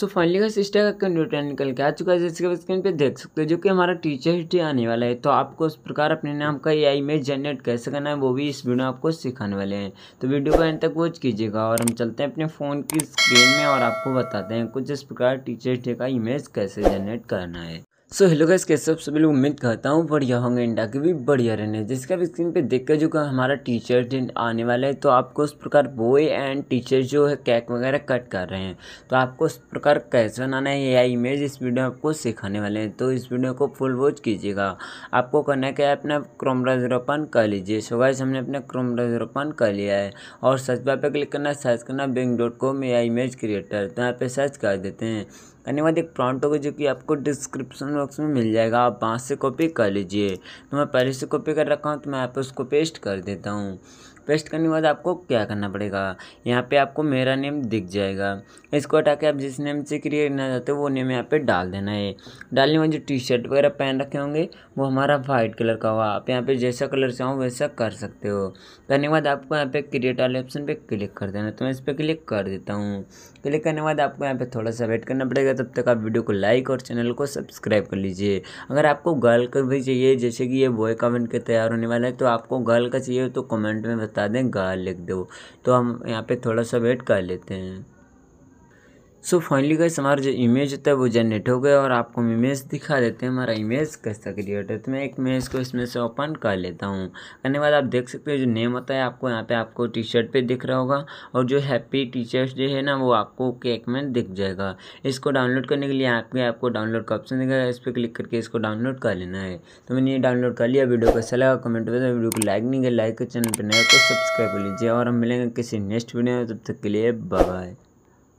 सो finally का sister का computer निकल के आ चुका है जिसके आप स्क्रीन पे देख सकते हो जो कि हमारा टीचर हिस्ट्री आने वाला है तो आपको उस प्रकार अपने नाम का ये आई जनरेट कैसे करना है वो भी इस वीडियो में आपको सिखाने वाले हैं तो वीडियो को एंड तक वॉच कीजिएगा और हम चलते हैं अपने फ़ोन की स्क्रीन में और आपको बताते हैं कुछ इस प्रकार टीचर हिस्ट्री का इमेज कैसे जनरेट करना है सो हेलो गाइस कैसे सब सभी लोग उम्मीद करता हूँ बढ़िया होंगे इंडिया के भी बढ़िया रहने जिसका भी स्क्रीन पे देख कर जो हमारा टीचर आने वाला है तो आपको उस प्रकार बॉय एंड टीचर जो है कैक वगैरह कट कर रहे हैं तो आपको उस प्रकार कैसे बनाना है या इमेज इस वीडियो में आपको सिखाने वाले हैं तो इस वीडियो को फुल वॉच कीजिएगा आपको करना क्या है अपना क्रोम ब्राउजर ओपन कर लीजिए सो गाइस हमने अपना क्रोम ब्राउजर ओपन कर लिया है और सर्च बार पर क्लिक करना है सर्च करना बिंग डॉट कॉम या इमेज क्रिएटर तो यहाँ पर सर्च कर देते हैं करने के बाद एक प्रॉन्ट होगा जो कि आपको डिस्क्रिप्शन में बॉक्स में मिल जाएगा आप वहाँ से कॉपी कर लीजिए तो मैं पहले से कॉपी कर रखा हूँ तो मैं यहाँ पर उसको पेस्ट कर देता हूँ पेस्ट करने के बाद आपको क्या करना पड़ेगा यहाँ पे आपको मेरा नेम दिख जाएगा इसको हटा के आप जिस नेम से क्रिएट करना चाहते हो वो नेम यहाँ पे डाल देना है डालने में जो टी शर्ट वगैरह पहन रखे होंगे वो हमारा वाइट कलर का हुआ आप यहाँ पे जैसा कलर चाहो वैसा कर सकते हो करने के बाद आपको यहाँ पे क्रिएट वाले ऑप्शन पर क्लिक कर देना तो मैं इस पर क्लिक कर देता हूँ क्लिक करने के बाद आपको यहाँ पे थोड़ा सा वेट करना पड़ेगा तब तक आप वीडियो को लाइक और चैनल को सब्सक्राइब कर लीजिए अगर आपको गर्ल का भी चाहिए जैसे कि ये बॉय कमेंट के तैयार होने वाला है तो आपको गर्ल का चाहिए तो कमेंट में बता दें गार्लिक दो तो हम यहाँ पे थोड़ा सा वेट कर लेते हैं सो फाइनली गैस हमारा जो इमेज होता है वो जनरेट हो गया और आपको हम इमेज दिखा देते हैं हमारा इमेज कैसा क्रिएट है तो मैं एक इमेज को इसमें से ओपन कर लेता हूँ करने के बाद आप देख सकते हो जो नेम होता है आपको यहाँ पे आपको टी शर्ट पर दिख रहा होगा और जो हैप्पी टीचर्स डे है ना वो आपको केक में दिख जाएगा इसको डाउनलोड करने के लिए आपके आपको डाउनलोड का ऑप्शन दिखेगा इस पर क्लिक करके इसको डाउनलोड कर लेना है तो मैंने ये डाउनलोड कर लिया वीडियो कैसा लगा कमेंट में वीडियो को लाइक नहीं किया लाइक चैनल पर नया तो सब्सक्राइब कर लीजिए और हम मिलेंगे किसी नेक्स्ट वीडियो में तब तक के लिए बाय